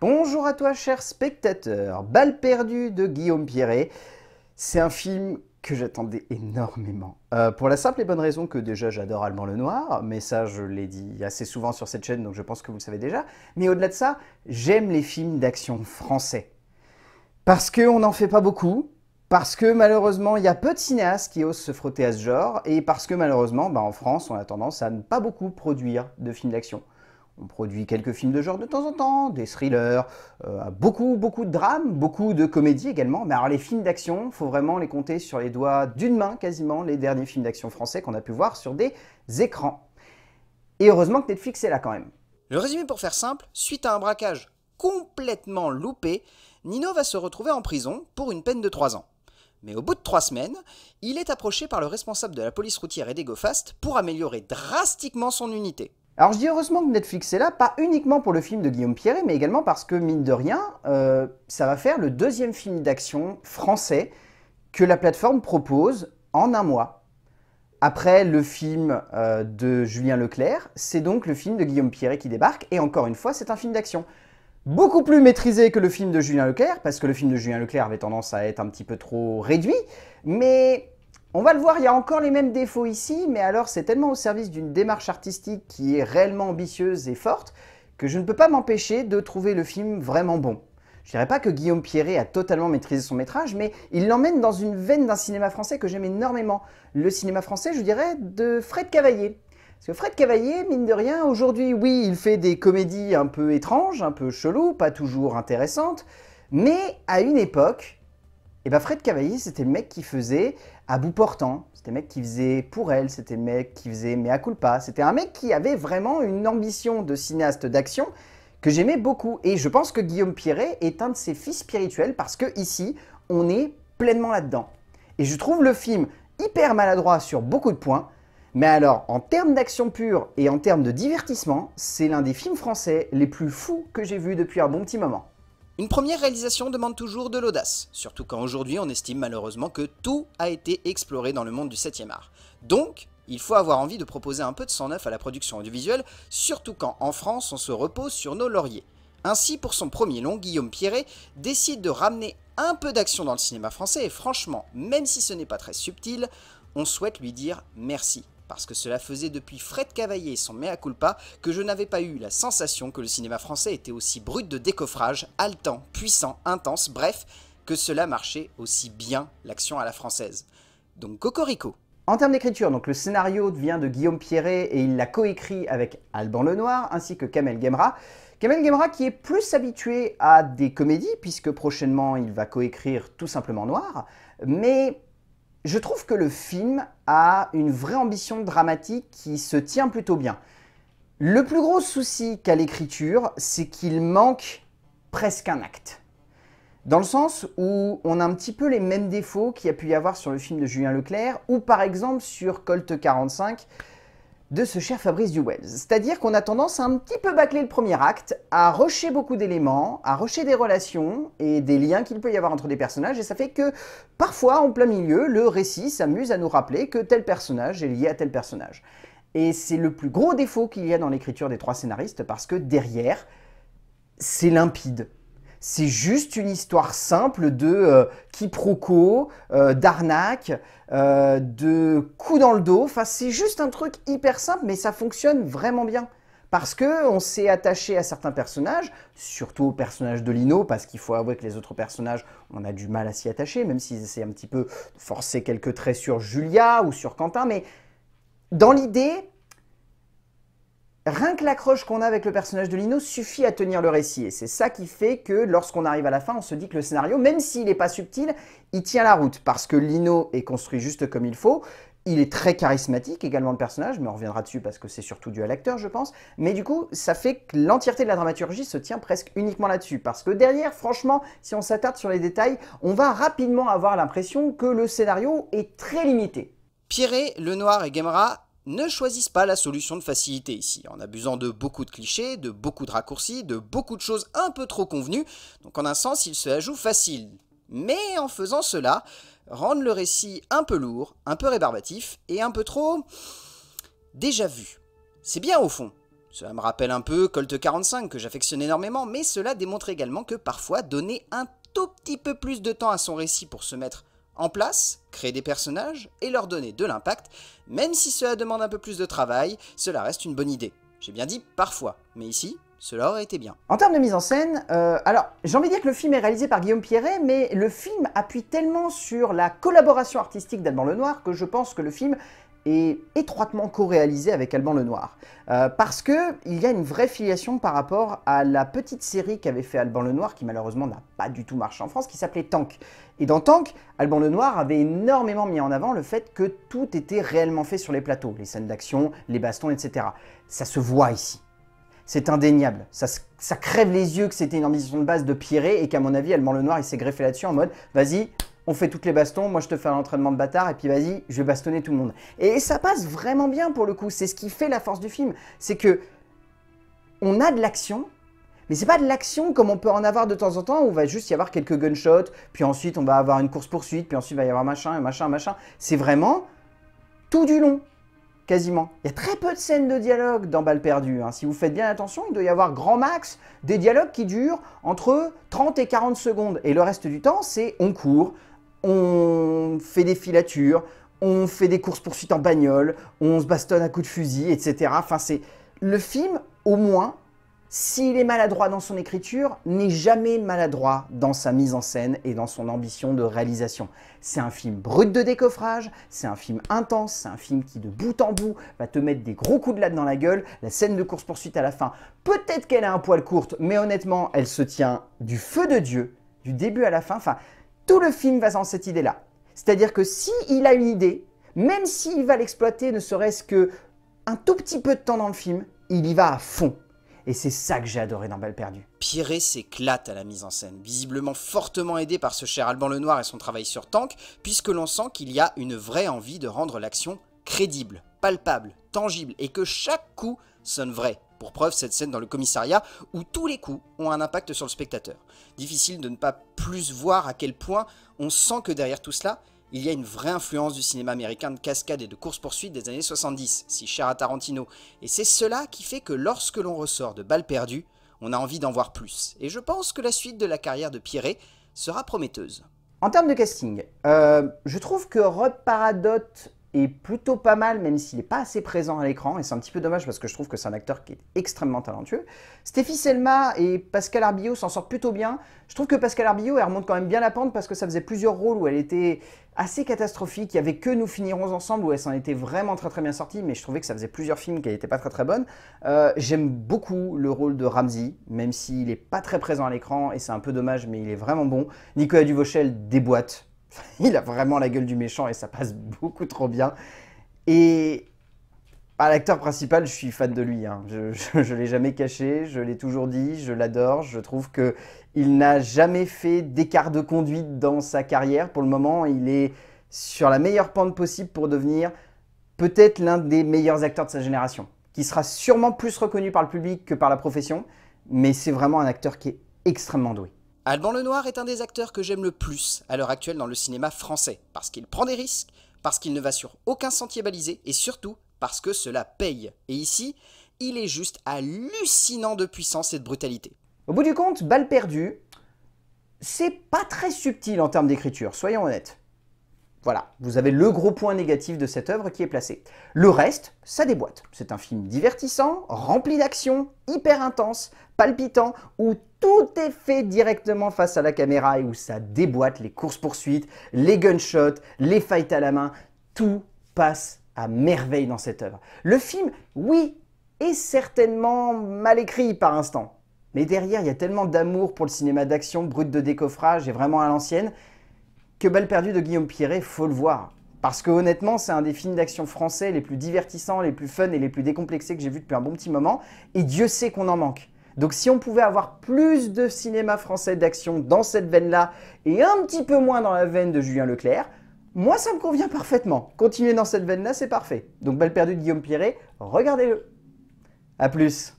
Bonjour à toi cher spectateur, Balle perdue de Guillaume Pierret. C'est un film que j'attendais énormément. Euh, pour la simple et bonne raison que déjà j'adore Allemand le Noir, mais ça je l'ai dit assez souvent sur cette chaîne donc je pense que vous le savez déjà. Mais au-delà de ça, j'aime les films d'action français. Parce qu'on n'en fait pas beaucoup, parce que malheureusement, il y a peu de cinéastes qui osent se frotter à ce genre, et parce que malheureusement, bah, en France, on a tendance à ne pas beaucoup produire de films d'action. On produit quelques films de genre de temps en temps, des thrillers, euh, beaucoup, beaucoup de drames, beaucoup de comédies également. Mais alors les films d'action, faut vraiment les compter sur les doigts d'une main quasiment, les derniers films d'action français qu'on a pu voir sur des écrans. Et heureusement que Netflix est là quand même. Le résumé pour faire simple, suite à un braquage complètement loupé, Nino va se retrouver en prison pour une peine de 3 ans. Mais au bout de trois semaines, il est approché par le responsable de la police routière et des GoFast pour améliorer drastiquement son unité. Alors je dis heureusement que Netflix est là, pas uniquement pour le film de Guillaume Pierret, mais également parce que, mine de rien, euh, ça va faire le deuxième film d'action français que la plateforme propose en un mois. Après le film euh, de Julien Leclerc, c'est donc le film de Guillaume Pierret qui débarque, et encore une fois, c'est un film d'action beaucoup plus maîtrisé que le film de Julien Leclerc, parce que le film de Julien Leclerc avait tendance à être un petit peu trop réduit, mais on va le voir, il y a encore les mêmes défauts ici, mais alors c'est tellement au service d'une démarche artistique qui est réellement ambitieuse et forte que je ne peux pas m'empêcher de trouver le film vraiment bon. Je dirais pas que Guillaume Pierret a totalement maîtrisé son métrage, mais il l'emmène dans une veine d'un cinéma français que j'aime énormément. Le cinéma français, je dirais, de Fred Cavaillé. Parce que Fred Cavaillé, mine de rien, aujourd'hui, oui, il fait des comédies un peu étranges, un peu chelou pas toujours intéressantes, mais à une époque, eh ben Fred Cavaillé, c'était le mec qui faisait à bout portant. C'était mec qui faisait pour elle, c'était un mec qui faisait mea culpa. C'était un mec qui avait vraiment une ambition de cinéaste d'action que j'aimais beaucoup. Et je pense que Guillaume Pierret est un de ses fils spirituels parce que ici, on est pleinement là-dedans. Et je trouve le film hyper maladroit sur beaucoup de points. Mais alors, en termes d'action pure et en termes de divertissement, c'est l'un des films français les plus fous que j'ai vu depuis un bon petit moment. Une première réalisation demande toujours de l'audace, surtout quand aujourd'hui on estime malheureusement que tout a été exploré dans le monde du 7 art. Donc, il faut avoir envie de proposer un peu de sang neuf à la production audiovisuelle, surtout quand en France on se repose sur nos lauriers. Ainsi, pour son premier long, Guillaume Pierret décide de ramener un peu d'action dans le cinéma français et franchement, même si ce n'est pas très subtil, on souhaite lui dire merci parce que cela faisait depuis Fred Cavaillé et son mea culpa que je n'avais pas eu la sensation que le cinéma français était aussi brut de décoffrage, haletant, puissant, intense, bref, que cela marchait aussi bien l'action à la française. Donc Cocorico. En termes d'écriture, donc le scénario vient de Guillaume Pierret et il l'a coécrit avec Alban Lenoir ainsi que Kamel Gemra. Kamel Gemra qui est plus habitué à des comédies puisque prochainement il va coécrire tout simplement Noir, mais je trouve que le film a une vraie ambition dramatique qui se tient plutôt bien. Le plus gros souci qu'à l'écriture, c'est qu'il manque presque un acte. Dans le sens où on a un petit peu les mêmes défauts qu'il y a pu y avoir sur le film de Julien Leclerc ou par exemple sur Colt 45 de ce cher Fabrice Duwells. C'est-à-dire qu'on a tendance à un petit peu bâcler le premier acte, à rusher beaucoup d'éléments, à rusher des relations et des liens qu'il peut y avoir entre des personnages, et ça fait que parfois, en plein milieu, le récit s'amuse à nous rappeler que tel personnage est lié à tel personnage. Et c'est le plus gros défaut qu'il y a dans l'écriture des trois scénaristes, parce que derrière, c'est limpide. C'est juste une histoire simple de euh, quiproquo, euh, d'arnaque, euh, de coup dans le dos. Enfin, c'est juste un truc hyper simple, mais ça fonctionne vraiment bien. Parce que on s'est attaché à certains personnages, surtout au personnage de Lino, parce qu'il faut avouer que les autres personnages, on a du mal à s'y attacher, même s'ils essaient un petit peu de forcer quelques traits sur Julia ou sur Quentin. Mais dans l'idée, Rien que l'accroche qu'on a avec le personnage de Lino suffit à tenir le récit, et c'est ça qui fait que lorsqu'on arrive à la fin, on se dit que le scénario, même s'il n'est pas subtil, il tient la route, parce que Lino est construit juste comme il faut, il est très charismatique également le personnage, mais on reviendra dessus parce que c'est surtout dû à l'acteur, je pense. Mais du coup, ça fait que l'entièreté de la dramaturgie se tient presque uniquement là-dessus. Parce que derrière, franchement, si on s'attarde sur les détails, on va rapidement avoir l'impression que le scénario est très limité. Pierret, Lenoir et Gamera ne choisissent pas la solution de facilité ici, en abusant de beaucoup de clichés, de beaucoup de raccourcis, de beaucoup de choses un peu trop convenues, donc en un sens ils se la jouent facile. Mais en faisant cela, rendent le récit un peu lourd, un peu rébarbatif et un peu trop... déjà vu. C'est bien au fond. Cela me rappelle un peu Colt 45 que j'affectionne énormément, mais cela démontre également que parfois donner un tout petit peu plus de temps à son récit pour se mettre en place, créer des personnages et leur donner de l'impact, même si cela demande un peu plus de travail, cela reste une bonne idée. J'ai bien dit parfois, mais ici, cela aurait été bien. En termes de mise en scène, euh, alors j'ai envie de dire que le film est réalisé par Guillaume Pierret, mais le film appuie tellement sur la collaboration artistique le Noir que je pense que le film et étroitement co-réalisé avec Alban Lenoir. Euh, parce qu'il y a une vraie filiation par rapport à la petite série qu'avait fait Alban Lenoir, qui malheureusement n'a pas du tout marché en France, qui s'appelait Tank. Et dans Tank, Alban Lenoir avait énormément mis en avant le fait que tout était réellement fait sur les plateaux, les scènes d'action, les bastons, etc. Ça se voit ici. C'est indéniable. Ça, crève les yeux que c'était une ambition de base de Pierret et qu'à mon avis, Alban Lenoir, il s'est greffé là-dessus en mode, vas-y, on fait toutes les bastons, moi je te fais un entraînement de bâtard et puis vas-y, je vais bastonner tout le monde. Et ça passe vraiment bien pour le coup, c'est ce qui fait la force du film, c'est que on a de l'action, mais c'est pas de l'action comme on peut en avoir de temps en temps, où il va juste y avoir quelques gunshots, puis ensuite on va avoir une course-poursuite, puis ensuite il va y avoir machin, machin, machin. C'est vraiment tout du long, quasiment. Il y a très peu de scènes de dialogue dans Balles perdues. Hein. Si vous faites bien attention, il doit y avoir grand max des dialogues qui durent entre 30 et 40 secondes. Et le reste du temps, c'est on court, on fait des filatures, on fait des courses-poursuites en bagnole, on se bastonne à coups de fusil, etc. Enfin, c'est le film, au moins, s'il est maladroit dans son écriture, n'est jamais maladroit dans sa mise en scène et dans son ambition de réalisation. C'est un film brut de décoffrage, c'est un film intense, c'est un film qui de bout en bout va te mettre des gros coups de latte dans la gueule. La scène de course-poursuite à la fin, peut-être qu'elle a un poil courte, mais honnêtement, elle se tient du feu de Dieu, du début à la fin. Enfin, tout le film va dans cette idée-là. C'est-à-dire que s'il a une idée, même s'il va l'exploiter ne serait-ce que un tout petit peu de temps dans le film, il y va à fond. Et c'est ça que j'ai adoré dans Belle perdue. Piré s'éclate à la mise en scène, visiblement fortement aidé par ce cher Alban Lenoir et son travail sur Tank, puisque l'on sent qu'il y a une vraie envie de rendre l'action crédible, palpable, tangible, et que chaque coup sonne vrai. Pour preuve, cette scène dans le commissariat où tous les coups ont un impact sur le spectateur. Difficile de ne pas plus voir à quel point on sent que derrière tout cela, il y a une vraie influence du cinéma américain de cascade et de course-poursuite des années 70, si cher à Tarantino. Et c'est cela qui fait que lorsque l'on ressort de balles perdues, on a envie d'en voir plus. Et je pense que la suite de la carrière de Pierret sera prometteuse. En termes de casting, euh, je trouve que Rob Paradot est plutôt pas mal, même s'il n'est pas assez présent à l'écran, et c'est un petit peu dommage parce que je trouve que c'est un acteur qui est extrêmement talentueux. Stéphie Selma et Pascal Arbillot s'en sortent plutôt bien. Je trouve que Pascal Arbillot, elle remonte quand même bien la pente parce que ça faisait plusieurs rôles où elle était assez catastrophique. Il y avait que Nous finirons ensemble où elle s'en était vraiment très très bien sortie, mais je trouvais que ça faisait plusieurs films qu'elle n'était pas très très bonne. Euh, j'aime beaucoup le rôle de Ramsey, même s'il n'est pas très présent à l'écran, et c'est un peu dommage, mais il est vraiment bon. Nicolas Duvauchel déboîte il a vraiment la gueule du méchant et ça passe beaucoup trop bien. Et à bah, l'acteur principal, je suis fan de lui. Hein. Je ne l'ai jamais caché, je l'ai toujours dit, je l'adore. Je trouve que il n'a jamais fait d'écart de conduite dans sa carrière. Pour le moment, il est sur la meilleure pente possible pour devenir peut-être l'un des meilleurs acteurs de sa génération, qui sera sûrement plus reconnu par le public que par la profession, mais c'est vraiment un acteur qui est extrêmement doué. Alban Lenoir est un des acteurs que j'aime le plus à l'heure actuelle dans le cinéma français, parce qu'il prend des risques, parce qu'il ne va sur aucun sentier balisé, et surtout parce que cela paye. Et ici, il est juste hallucinant de puissance et de brutalité. Au bout du compte, balle perdue, c'est pas très subtil en termes d'écriture, soyons honnêtes. Voilà, vous avez le gros point négatif de cette œuvre qui est placé. Le reste, ça déboîte. C'est un film divertissant, rempli d'action, hyper intense, palpitant, où tout est fait directement face à la caméra et où ça déboîte les courses-poursuites, les gunshots, les fights à la main, tout passe à merveille dans cette œuvre. Le film, oui, est certainement mal écrit par instant. Mais derrière, il y a tellement d'amour pour le cinéma d'action, brut de décoffrage et vraiment à l'ancienne, que balle perdue de Guillaume Pierret, faut le voir. Parce que honnêtement, c'est un des films d'action français les plus divertissants, les plus fun et les plus décomplexés que j'ai vu depuis un bon petit moment. Et Dieu sait qu'on en manque. Donc si on pouvait avoir plus de cinéma français d'action dans cette veine-là et un petit peu moins dans la veine de Julien Leclerc, moi ça me convient parfaitement. Continuer dans cette veine-là, c'est parfait. Donc balle perdue de Guillaume Pierret, regardez-le. A plus